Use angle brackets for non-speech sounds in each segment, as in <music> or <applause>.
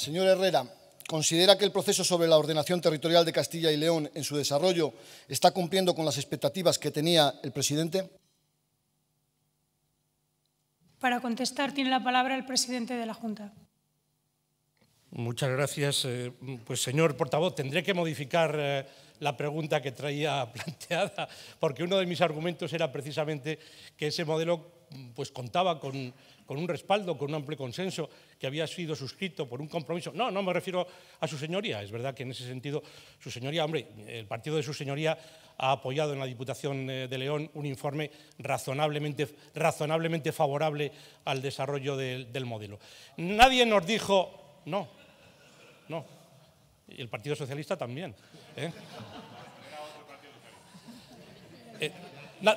Señor Herrera, ¿considera que el proceso sobre la ordenación territorial de Castilla y León en su desarrollo está cumpliendo con las expectativas que tenía el presidente? Para contestar tiene la palabra el presidente de la Junta. Muchas gracias. Eh, pues, señor portavoz, tendré que modificar eh, la pregunta que traía <laughs> planteada, porque uno de mis argumentos era precisamente que ese modelo pues contaba con, un respaldo, con un amplio consenso que había sido suscrito por un compromiso. No, no me refiero a su señoría. Es verdad que en ese sentido su señoría, hombre, el partido de su señoría ha apoyado en la Diputación eh, de León un informe razonablemente, razonablemente favorable al desarrollo del modelo. Nadie nos dijo, no, no, el Partido Socialista también. ¿eh? Eh,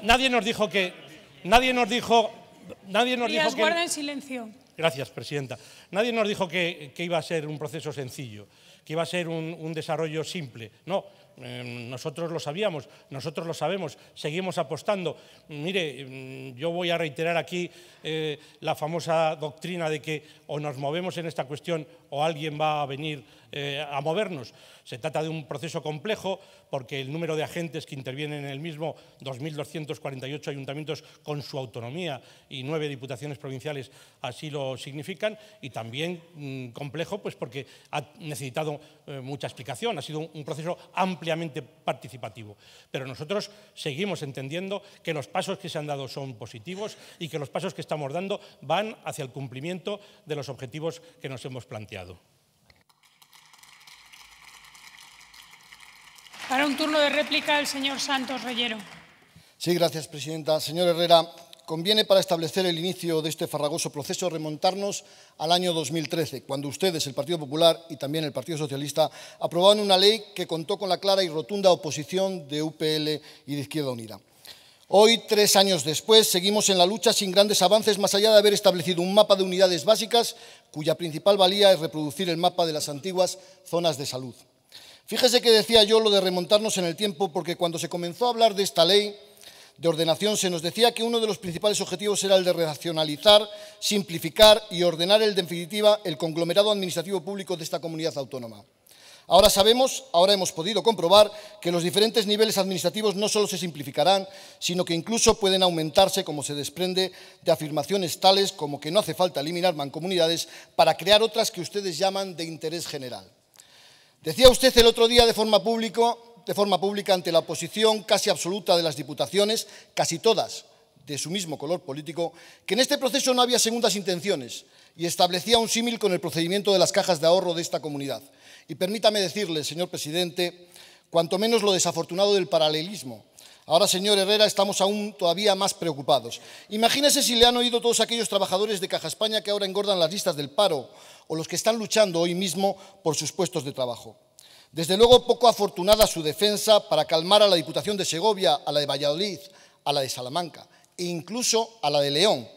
nadie nos dijo que nadie nos dijo... Nadie nos dijo en silencio. Gracias, presidenta. Nadie nos dijo que, que iba a ser un proceso sencillo que iba a ser un, desarrollo simple. No, em, nosotros lo sabíamos, nosotros lo sabemos, seguimos apostando. Mire, em, yo voy a reiterar aquí eh, la famosa doctrina de que o nos movemos en esta cuestión o alguien va a venir eh, a movernos. Se trata de un proceso complejo porque el número de agentes que intervienen en el mismo, 2.248 ayuntamientos con su autonomía y nueve diputaciones provinciales así lo significan, y también mm, complejo pues porque ha necesitado eh, mucha explicación, ha sido un, proceso ampliamente participativo. Pero nosotros seguimos entendiendo que los pasos que se han dado son positivos y que los pasos que estamos dando van hacia el cumplimiento de los objetivos que nos hemos planteado. Para un turno de réplica, el señor Santos Reyero. Sí, gracias, presidenta. Señor Herrera, conviene para establecer el inicio de este farragoso proceso remontarnos al año 2013, cuando ustedes, el Partido Popular y también el Partido Socialista, aprobaron una ley que contó con la clara y rotunda oposición de UPL y de Izquierda Unida. Hoy, tres años después, seguimos en la lucha sin grandes avances, más allá de haber establecido un mapa de unidades básicas cuya principal valía es reproducir el mapa de las antiguas zonas de salud. Fíjese que decía yo lo de remontarnos en el tiempo, porque cuando se comenzó a hablar de esta ley, de ordenación se nos decía que uno de los principales objetivos era el de racionalizar, simplificar y ordenar en definitiva el conglomerado administrativo público de esta comunidad autónoma. Ahora sabemos, ahora hemos podido comprobar que los diferentes niveles administrativos no solo se simplificarán, sino que incluso pueden aumentarse, como se desprende de afirmaciones tales como que no hace falta eliminar mancomunidades para crear otras que ustedes llaman de interés general. Decía usted el otro día de forma pública de forma pública ante la oposición casi absoluta de las diputaciones, casi todas de su mismo color político, que en este proceso no había segundas intenciones y establecía un símil con el procedimiento de las cajas de ahorro de esta comunidad. Y permítame decirle, señor presidente, cuanto menos lo desafortunado del paralelismo. Ahora, señor Herrera, estamos aún todavía más preocupados. Imagínese si le han oído todos aquellos trabajadores de Caja España que ahora engordan las listas del paro o los que están luchando hoy mismo por sus puestos de trabajo. Desde luego, poco afortunada su defensa para calmar a la Diputación de Segovia, a la de Valladolid, a la de Salamanca e incluso a la de León,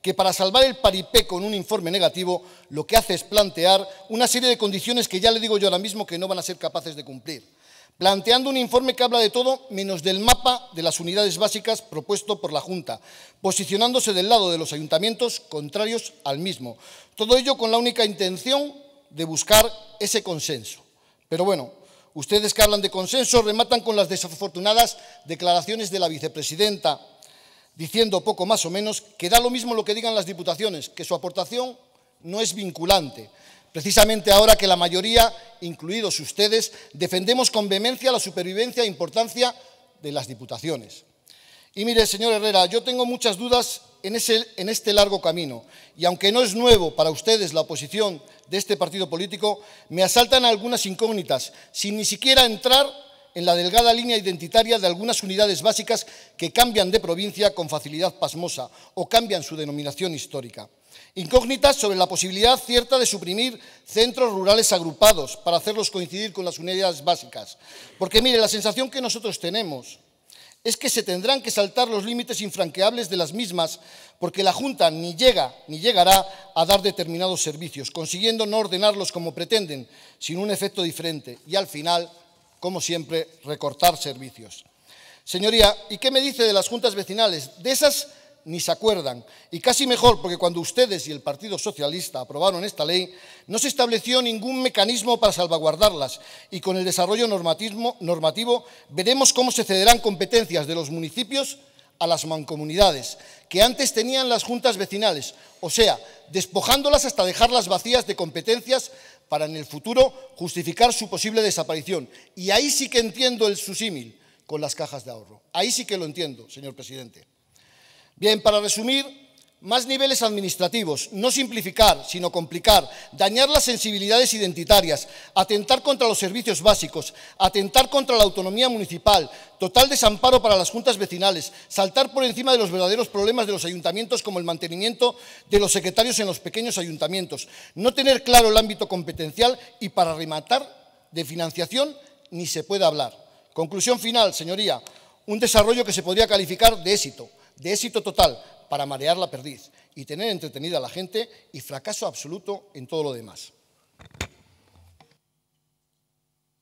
que para salvar el paripé con un informe negativo lo que hace es plantear una serie de condiciones que ya le digo yo ahora mismo que no van a ser capaces de cumplir, planteando un informe que habla de todo menos del mapa de las unidades básicas propuesto por la Junta, posicionándose del lado de los ayuntamientos contrarios al mismo. Todo ello con la única intención de buscar ese consenso. Pero bueno, ustedes que hablan de consenso rematan con las desafortunadas declaraciones de la vicepresidenta, diciendo poco más o menos que da lo mismo lo que digan las diputaciones, que su aportación no es vinculante. Precisamente ahora que la mayoría, incluidos ustedes, defendemos con vehemencia la supervivencia e importancia de las diputaciones. Y mire, señor Herrera, yo tengo muchas dudas en, este largo camino. Y aunque no es nuevo para ustedes la oposición de este partido político, me asaltan algunas incógnitas, sin ni siquiera entrar en la delgada línea identitaria de algunas unidades básicas que cambian de provincia con facilidad pasmosa o cambian su denominación histórica. Incógnitas sobre la posibilidad cierta de suprimir centros rurales agrupados para hacerlos coincidir con las unidades básicas. Porque mire, la sensación que nosotros tenemos es que se tendrán que saltar los límites infranqueables de las mismas, porque la Junta ni llega ni llegará a dar determinados servicios, consiguiendo no ordenarlos como pretenden, sin un efecto diferente, y al final, como siempre, recortar servicios. Señoría, ¿y qué me dice de las juntas vecinales? De esas ni se acuerdan. Y casi mejor, porque cuando ustedes y el Partido Socialista aprobaron esta ley, no se estableció ningún mecanismo para salvaguardarlas y con el desarrollo normativo veremos cómo se cederán competencias de los municipios a las mancomunidades, que antes tenían las juntas vecinales, o sea, despojándolas hasta dejarlas vacías de competencias para en el futuro justificar su posible desaparición. Y ahí sí que entiendo el susímil con las cajas de ahorro. Ahí sí que lo entiendo, señor presidente. Bien, para resumir, más niveles administrativos, no simplificar, sino complicar, dañar las sensibilidades identitarias, atentar contra los servicios básicos, atentar contra la autonomía municipal, total desamparo para las juntas vecinales, saltar por encima de los verdaderos problemas de los ayuntamientos como el mantenimiento de los secretarios en los pequeños ayuntamientos, no tener claro el ámbito competencial y para rematar de financiación ni se puede hablar. Conclusión final, señoría, un desarrollo que se podría calificar de éxito de éxito total para marear la perdiz y tener entretenida a la gente y fracaso absoluto en todo lo demás.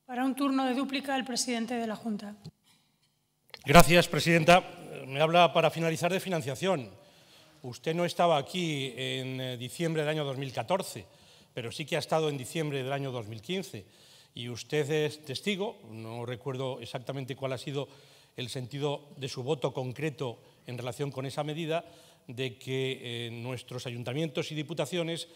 Para un turno de dúplica, el presidente de la Junta. Gracias, presidenta. Me habla para finalizar de financiación. Usted no estaba aquí en eh, diciembre del año 2014, pero sí que ha estado en diciembre del año 2015. Y usted es testigo, no recuerdo exactamente cuál ha sido el sentido de su voto concreto en relación con esa medida de que eh, nuestros ayuntamientos y diputaciones,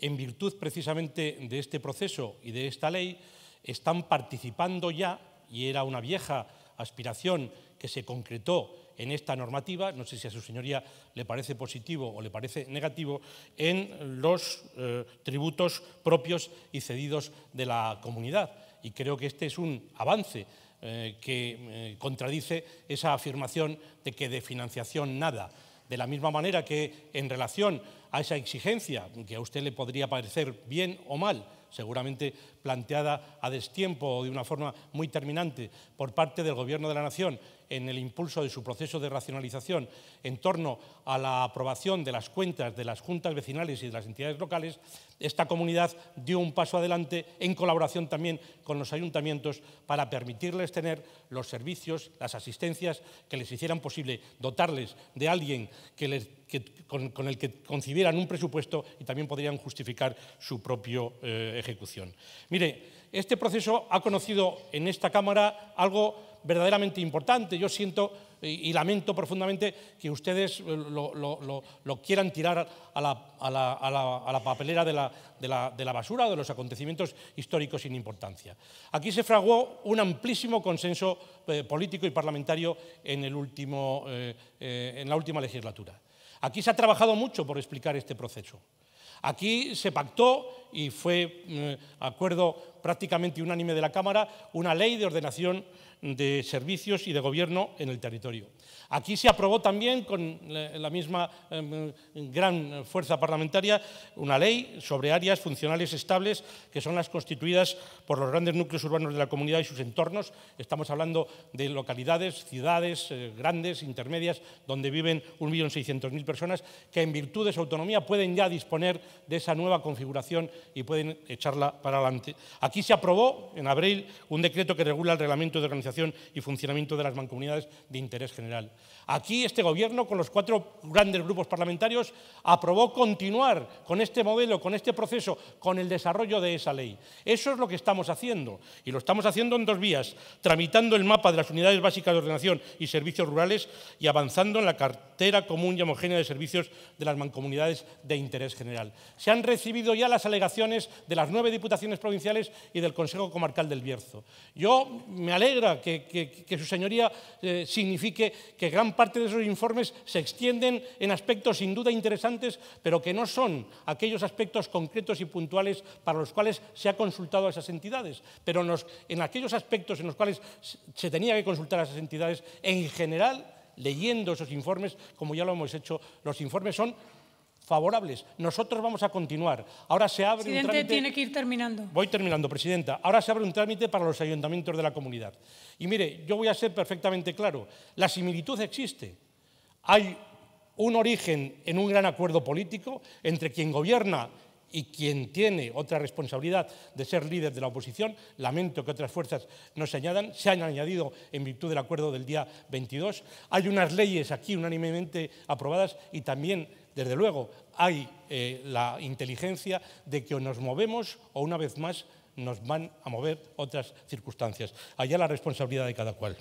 en virtud precisamente de este proceso y de esta ley, están participando ya, y era una vieja aspiración que se concretó en esta normativa, no sé si a su señoría le parece positivo o le parece negativo, en los eh, tributos propios y cedidos de la comunidad. Y creo que este es un avance eh, que eh, contradice esa afirmación de que de financiación nada. De la misma manera que en relación a esa exigencia, que a usted le podría parecer bien o mal, seguramente planteada a destiempo o de una forma muy terminante por parte del Gobierno de la Nación en el impulso de su proceso de racionalización en torno a la aprobación de las cuentas de las juntas vecinales y de las entidades locales, esta comunidad dio un paso adelante en colaboración también con los ayuntamientos para permitirles tener los servicios, las asistencias que les hicieran posible, dotarles de alguien que con, el que concibieran un presupuesto y también podrían justificar su propia eh, ejecución. Mire, este proceso ha conocido en esta Cámara algo verdaderamente importante. Yo siento y, lamento profundamente que ustedes lo, quieran tirar a la, papelera de, la, basura de los acontecimientos históricos sin importancia. Aquí se fraguó un amplísimo consenso eh, político y parlamentario eh, eh, en, la última legislatura. Aquí se ha trabajado mucho por explicar este proceso. Aquí se pactó y fue acuerdo prácticamente unánime de la Cámara una ley de ordenación de servicios y de gobierno en el territorio. Aquí se aprobó también, con la misma em, gran fuerza parlamentaria, una ley sobre áreas funcionales estables, que son las constituidas por los grandes núcleos urbanos de la comunidad y sus entornos. Estamos hablando de localidades, ciudades eh, grandes, intermedias, donde viven 1.600.000 personas, que en virtud de su autonomía pueden ya disponer de esa nueva configuración y pueden echarla para adelante. Aquí se aprobó, en abril, un decreto que regula el reglamento de organización y funcionamiento de las mancomunidades de interés general. Aquí este Gobierno, con los cuatro grandes grupos parlamentarios, aprobó continuar con este modelo, con este proceso, con el desarrollo de esa ley. Eso es lo que estamos haciendo y lo estamos haciendo en dos vías, tramitando el mapa de las unidades básicas de ordenación y servicios rurales y avanzando en la cartera común y homogénea de servicios de las mancomunidades de interés general. Se han recibido ya las alegaciones de las nueve diputaciones provinciales y del Consejo Comarcal del Bierzo. Yo me alegra que, su señoría eh, signifique que gran parte de esos informes se extienden en aspectos sin duda interesantes, pero que no son aquellos aspectos concretos y puntuales para los cuales se ha consultado a esas entidades, pero en aquellos aspectos en los cuales se tenía que consultar a esas entidades, en general, leyendo esos informes, como ya lo hemos hecho, los informes son favorables. Nosotros vamos a continuar. Ahora se abre un trámite... tiene que ir terminando. Voy terminando, Presidenta. Ahora se abre un trámite para los ayuntamientos de la comunidad. Y mire, yo voy a ser perfectamente claro. La similitud existe. Hay un origen en un gran acuerdo político entre quien gobierna y quien tiene otra responsabilidad de ser líder de la oposición, lamento que otras fuerzas no se añadan, se han añadido en virtud del acuerdo del día 22. Hay unas leyes aquí unánimemente aprobadas y también desde luego, hay eh, la inteligencia de que nos movemos o una vez más nos van a mover otras circunstancias. Allá la responsabilidad de cada cual.